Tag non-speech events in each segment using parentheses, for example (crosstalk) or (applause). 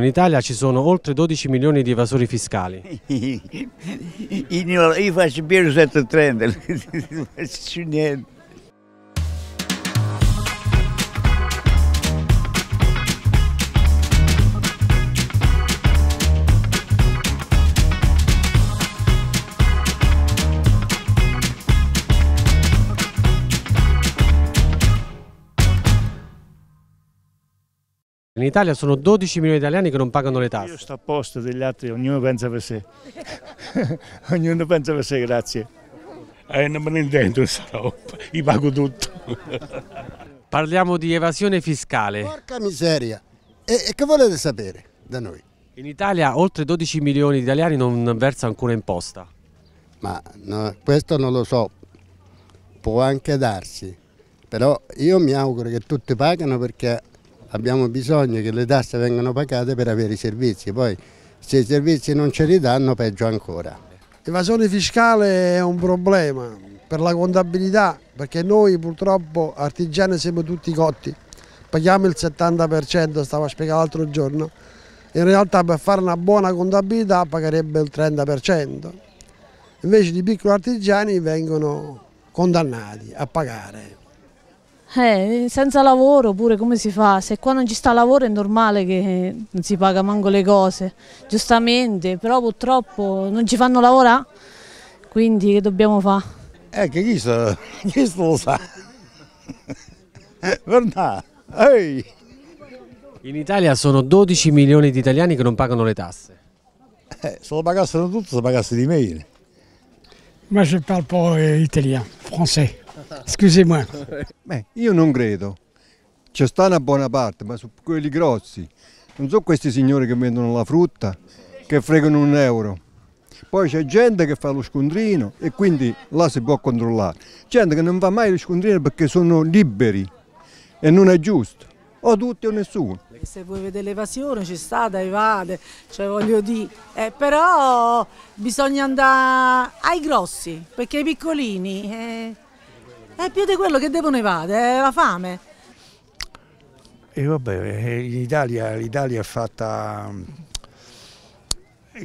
In Italia ci sono oltre 12 milioni di evasori fiscali. (laughs) Io faccio 130, non faccio niente. In Italia sono 12 milioni di italiani che non pagano le tasse. Io sto a posto degli altri, ognuno pensa per sé. (laughs) ognuno pensa per sé, grazie. Eh, non me ne intendo questa roba, io pago tutto. Parliamo di evasione fiscale. Porca miseria, e, e che volete sapere da noi? In Italia oltre 12 milioni di italiani non versa ancora imposta. Ma no, questo non lo so, può anche darsi, però io mi auguro che tutti pagano perché abbiamo bisogno che le tasse vengano pagate per avere i servizi, poi se i servizi non ce li danno peggio ancora. L'evasione fiscale è un problema per la contabilità perché noi purtroppo artigiani siamo tutti cotti, paghiamo il 70%, stavo a spiegare l'altro giorno, in realtà per fare una buona contabilità pagherebbe il 30%, invece i piccoli artigiani vengono condannati a pagare. Eh, senza lavoro pure come si fa? Se qua non ci sta lavoro è normale che non si paga manco le cose, giustamente, però purtroppo non ci fanno lavorare, quindi che dobbiamo fare? Eh, che chissà, so, chi (laughs) lo sa? (laughs) Guarda, ehi! In Italia sono 12 milioni di italiani che non pagano le tasse. Eh, se lo pagassero tutto, se lo pagassero di meno. Ma je parle pas eh, italiano, français. Scusi-moi. io non credo. C'è sta una buona parte, ma su quelli grossi. Non sono questi signori che vendono la frutta, che fregano un euro. Poi c'è gente che fa lo scontrino e quindi là si può controllare. Gente che non fa mai lo scontrino perché sono liberi e non è giusto. O tutti o nessuno. Se vuoi vedere l'evasione ci sta da evade, cioè voglio dire, eh, però bisogna andare ai grossi, perché i piccolini... Eh... È più di quello che devono evadere, eh, è la fame. E vabbè, eh, l'Italia è fatta mm,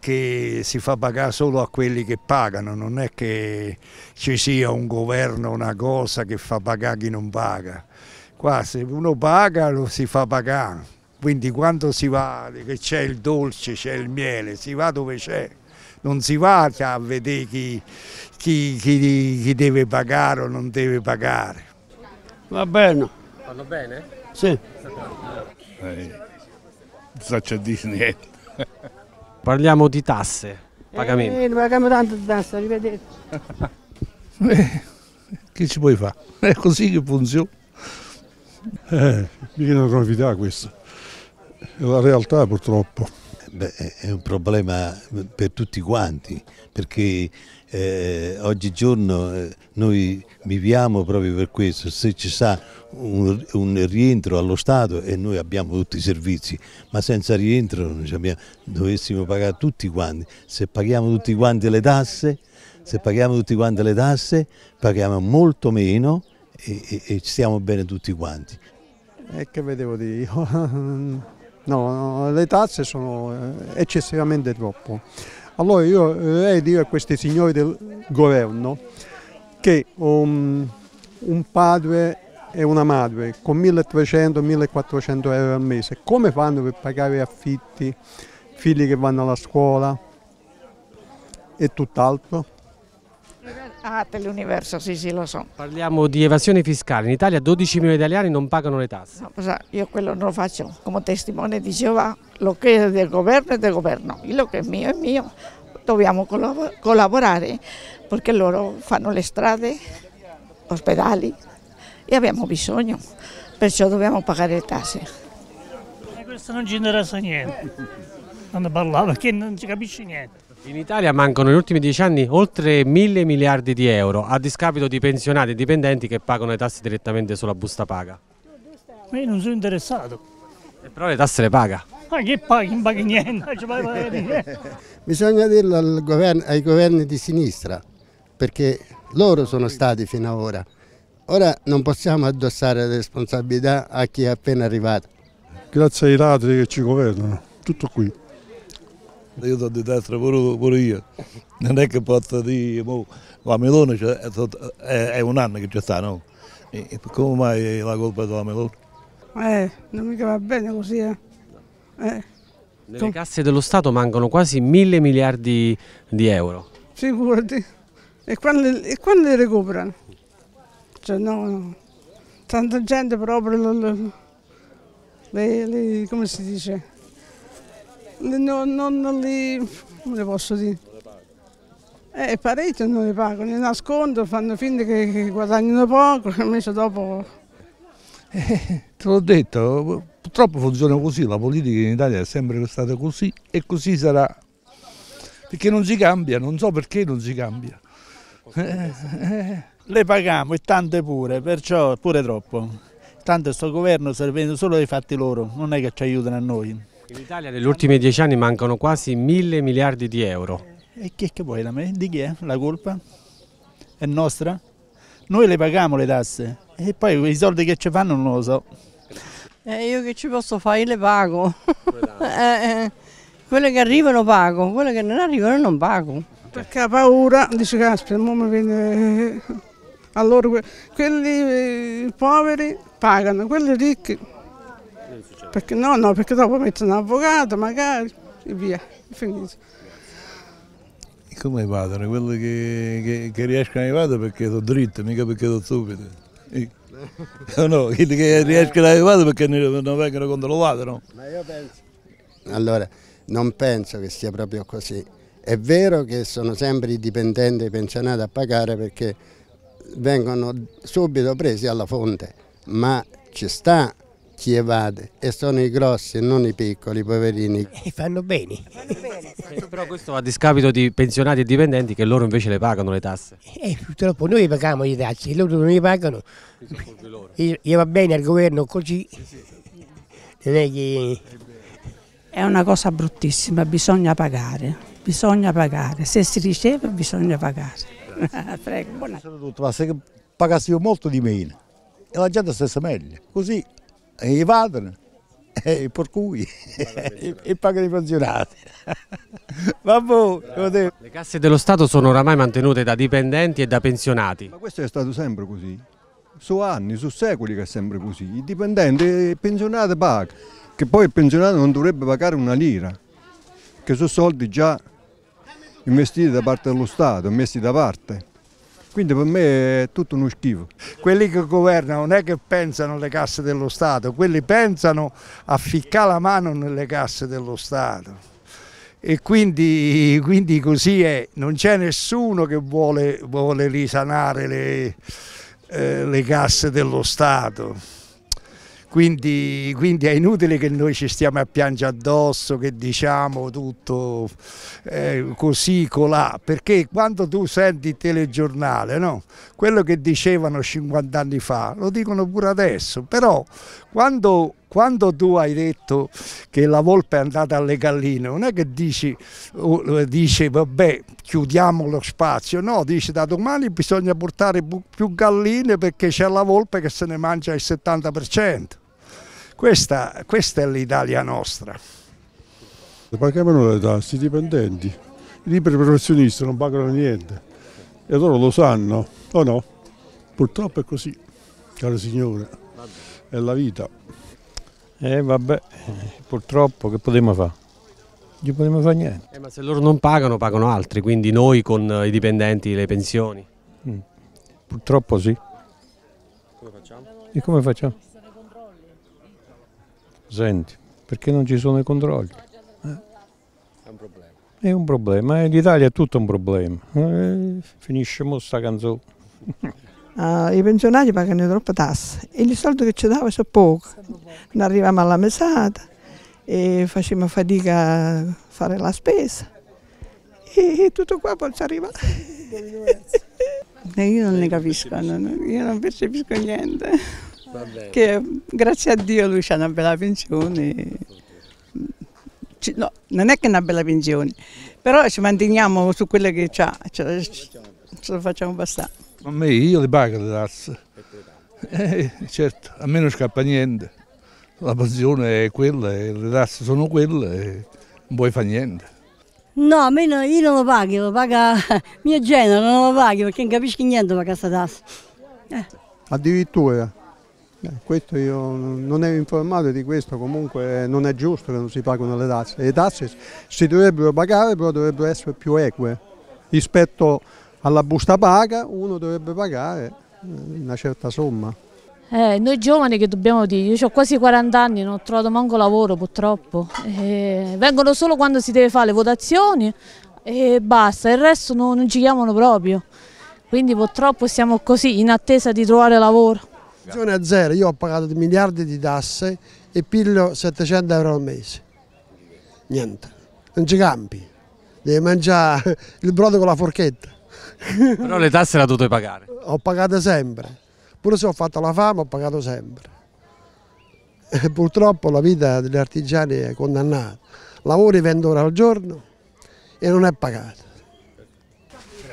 che si fa pagare solo a quelli che pagano, non è che ci sia un governo, una cosa che fa pagare chi non paga. Qua se uno paga lo si fa pagare, quindi quando si va, che c'è il dolce, c'è il miele, si va dove c'è, non si va a vedere chi, chi, chi, chi deve pagare o non deve pagare. Va bene. Vanno bene? Sì. Eh, non so dire niente. Parliamo di tasse, pagamento. Eh, paghiamo tanto di tasse, arrivederci. Eh, che ci puoi fare? È così che funziona. Eh, mica una novità questa, è la realtà purtroppo. Beh, è un problema per tutti quanti, perché eh, oggigiorno eh, noi viviamo proprio per questo, se ci sarà un, un, rientro allo Stato e noi abbiamo tutti i servizi, ma senza rientro abbiamo, dovessimo pagare tutti quanti, se paghiamo tutti quanti le tasse, se paghiamo tutti quanti le tasse paghiamo molto meno e, e, e stiamo bene tutti quanti. E che vedevo di io? (laughs) No, le tasse sono eh, eccessivamente troppo. Allora io vorrei eh, dire a questi signori del governo che um, un padre e una madre con 1300-1400 euro al mese, come fanno per pagare affitti, figli che vanno alla scuola e tutt'altro? Ah, l'universo, sì, sì, lo so. Parliamo di evasione fiscale. In Italia 12 milioni di italiani non pagano le tasse. No, io quello non lo faccio. Come testimone di Geova, lo che è del governo è del governo, lo che è mio è mio. Dobbiamo collaborare perché loro fanno le strade, ospedali e abbiamo bisogno, perciò dobbiamo pagare le tasse. Di questo non ci interessa niente, non ne parlava, perché non si capisce niente. In Italia mancano negli ultimi dieci anni oltre mille miliardi di euro, a discapito di pensionati e dipendenti che pagano le tasse direttamente sulla busta paga. io non sono interessato. E però le tasse le paga. Ma che paghi? Non paghi niente. (laughs) Bisogna dirlo governo, ai governi di sinistra, perché loro sono stati fino ad ora. Ora non possiamo addossare le responsabilità a chi è appena arrivato. Grazie ai ladri che ci governano, tutto qui. Io sono di destra pure, pure io, non è che posso dire, mo, la melone è, è, è, un anno che ci sta, no? E come mai la colpa è della melone? Eh, non mica va bene così, eh. eh. Nelle casse dello Stato mancano quasi mille miliardi di euro. Sicurati. E quando, e quando li recuperano? Cioè no, no. tanta gente proprio le, le, come si dice? No, non, non, li, come le posso dire? Eh, parecchio non li pago, li nascondo, fanno finta che, guadagnino guadagnano poco, (laughs) invece dopo... Eh, te l'ho detto, purtroppo funziona così, la politica in Italia è sempre stata così e così sarà, perché non si cambia, non so perché non si cambia. Eh, eh. Le paghiamo e tante pure, perciò pure troppo. Tanto sto governo servendo solo dei fatti loro, non è che ci aiutano a noi. In Italia negli ultimi dieci anni mancano quasi mille miliardi di euro. E che, che vuoi da me? Di chi è la colpa? È nostra? Noi le paghiamo le tasse e poi i soldi che ci fanno non lo so. Eh, io che ci posso fare? Io le pago. (laughs) Eh, eh, quelle che arrivano pago, quelle che non arrivano non pago. Perché ha paura, dice caspita, mo mi viene... Eh, allora quelli eh, poveri pagano, quelli ricchi perché no, no, perché dopo metto un avvocato magari e via, è finito. E come vadano? Quelli che, che, che riescono a vadano perché sono dritti, mica perché sono stupidi. (laughs) No, no, quelli che riescono a vadano perché non vengono controllati, no? Ma io penso... Allora, non penso che sia proprio così. È vero che sono sempre i dipendenti e i pensionati a pagare perché vengono subito presi alla fonte, ma ci sta chi evade e sono i grossi e non i piccoli, poverini. E fanno bene. Fanno bene. però questo va a discapito di pensionati e dipendenti che loro invece le pagano le tasse. Eh, purtroppo noi paghiamo le tasse, loro non le pagano. Gli va bene al governo così. non è che... È una cosa bruttissima, bisogna pagare, bisogna pagare, se si riceve bisogna pagare. Prego, buona... ma se pagassimo molto di meno e la gente stesse meglio, così e i eh, e per cui, (laughs) e pagano i pensionati. (laughs) Vabbè, Le casse dello Stato sono oramai mantenute da dipendenti e da pensionati. Ma questo è stato sempre così, sono anni, sono secoli che è sempre così, i dipendenti e i pensionati pagano, che poi il pensionato non dovrebbe pagare una lira, che sono soldi già investiti da parte dello Stato, messi da parte. Quindi per me è tutto uno schifo. Quelli che governano non è che pensano alle casse dello Stato, quelli pensano a ficcare la mano nelle casse dello Stato. E quindi, quindi così è, non c'è nessuno che vuole, vuole risanare le, eh, le casse dello Stato. Quindi, quindi, è inutile che noi ci stiamo a piangere addosso, che diciamo tutto eh, così, colà, perché quando tu senti il telegiornale, no? quello che dicevano 50 anni fa, lo dicono pure adesso, però quando, quando tu hai detto che la volpe è andata alle galline, non è che dici, dice vabbè chiudiamo lo spazio, no, dice da domani bisogna portare più galline perché c'è la volpe che se ne mangia il 70%. Questa, questa è l'Italia nostra. Pagano le tasse i dipendenti, i liberi professionisti non pagano niente e loro lo sanno, o no? Purtroppo è così, caro signore, è la vita. E eh, vabbè, purtroppo che potremmo fare? Non potremmo fare niente. Eh, ma se loro non pagano, pagano altri, quindi noi con eh, i dipendenti, le pensioni. Mm. Purtroppo sì. Come facciamo? E come facciamo? Senti, perché non ci sono i controlli? Eh? È un problema. È un problema, eh, l'Italia è tutto un problema. Eh, finisce mo sta canzone. Uh, (laughs) I pensionati pagano troppe tasse e il soldi che ci dava sono poco. Non arriviamo alla mesata e facciamo fatica a fare la spesa. E, e tutto qua poi ci arriva. (laughs) io non ne capisco, non, io non percepisco niente. Che grazie a Dio lui ha una bella pensione. No, non è che è una bella pensione, però ci manteniamo su quella che ha, ce, ce lo facciamo bastare. A me io le pago le tasse. Eh, certo, a me non scappa niente. La pensione è quella, le tasse sono quelle, non vuoi fare niente. No, a me no, io non lo paghi, lo paga (laughs) mio genero, non lo paghi perché non capisci niente da questa tassa. Eh. Addirittura. Eh, questo io non ero informato di questo, comunque non è giusto che non si pagano le tasse. Le tasse si dovrebbero pagare, però dovrebbero essere più eque. Rispetto alla busta paga uno dovrebbe pagare eh, una certa somma. Eh, noi giovani che dobbiamo dire, io ho quasi 40 anni, non ho trovato manco lavoro purtroppo. Eh, vengono solo quando si deve fare le votazioni e basta, il resto non, non ci chiamano proprio. Quindi purtroppo siamo così, in attesa di trovare lavoro. Zona zero, io ho pagato miliardi di tasse e piglio 700 euro al mese. Niente, non ci campi, devi mangiare (laughs) il brodo con la forchetta. (laughs) Però le tasse le ha dovute pagare? Ho pagato sempre, pure se ho fatto la fama ho pagato sempre. E (laughs) purtroppo la vita degli artigiani è condannata, lavori 20 ore al giorno e non è pagato.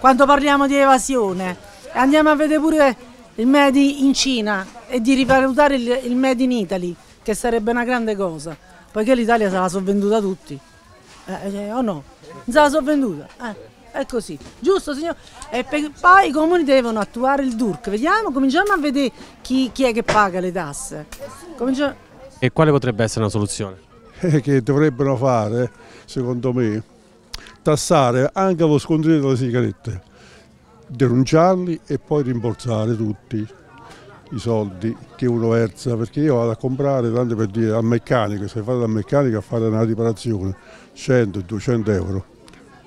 Quando parliamo di evasione, andiamo a vedere pure il Made in Cina e di rivalutare il, il Made in Italy, che sarebbe una grande cosa, poiché l'Italia se la sono sovvenduta tutti, eh, eh, o no? Non se la sovvenduta, eh, è così, giusto signor? E per, poi i comuni devono attuare il DURC, vediamo, cominciamo a vedere chi, chi è che paga le tasse. Cominciamo... E quale potrebbe essere una soluzione? Eh, che dovrebbero fare, secondo me, tassare anche lo scontrino delle sigarette denunciarli e poi rimborsare tutti i soldi che uno versa perché io vado a comprare tanto per dire al meccanico se vado al meccanico a fare una riparazione 100-200 euro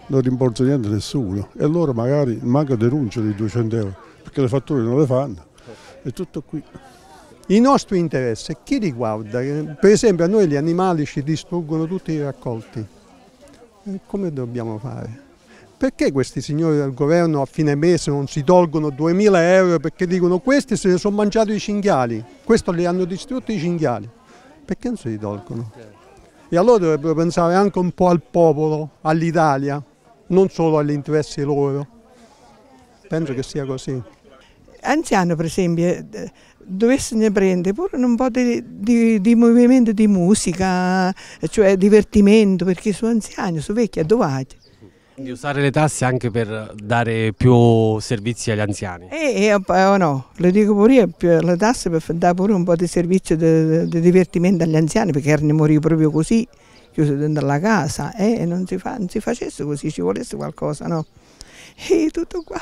non rimborso niente a nessuno e loro magari manco denunciano di 200 euro perché le fatture non le fanno è tutto qui il nostro interesse chi riguarda? Per esempio a noi gli animali ci distruggono tutti i raccolti. Eh, come dobbiamo fare? Perché questi signori del governo a fine mese non si tolgono 2.000 euro perché dicono questi se ne sono mangiati i cinghiali, questo li hanno distrutti i cinghiali, perché non se li tolgono? E allora dovrebbero pensare anche un po' al popolo, all'Italia, non solo agli interessi loro. Penso che sia così. Anziano per esempio eh, ne prendere pure un po' di, di, di, movimento di musica, eh, cioè divertimento, perché sono anziani, sono vecchia, dove adovati. Di usare le tasse anche per dare più servizi agli anziani. Eh, io oh no, le dico pure io, le tasse per dare pure un po' di servizio di, di divertimento agli anziani, perché erano morivo proprio così, chiuso dentro la casa, eh, e non si, fa, non si facesse così, ci volesse qualcosa, no? E tutto qua.